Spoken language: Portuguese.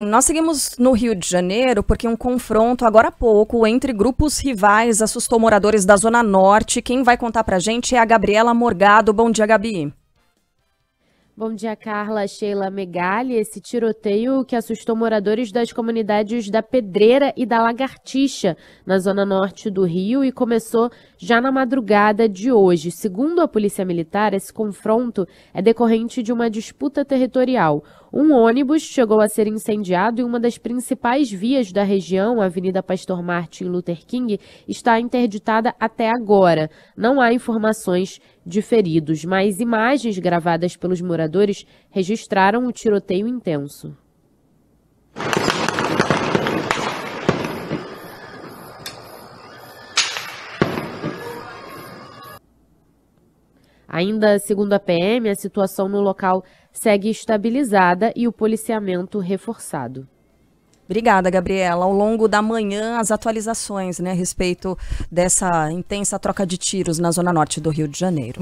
Nós seguimos no Rio de Janeiro porque um confronto agora há pouco entre grupos rivais assustou moradores da Zona Norte. Quem vai contar pra gente é a Gabriela Morgado. Bom dia, Gabi. Bom dia, Carla, Sheila, Megali. Esse tiroteio que assustou moradores das comunidades da Pedreira e da Lagartixa, na zona norte do Rio, e começou já na madrugada de hoje. Segundo a Polícia Militar, esse confronto é decorrente de uma disputa territorial. Um ônibus chegou a ser incendiado e uma das principais vias da região, a Avenida Pastor Martin Luther King, está interditada até agora. Não há informações de feridos, mas imagens gravadas pelos moradores registraram o tiroteio intenso. Ainda segundo a PM, a situação no local segue estabilizada e o policiamento reforçado. Obrigada, Gabriela. Ao longo da manhã, as atualizações né, a respeito dessa intensa troca de tiros na Zona Norte do Rio de Janeiro.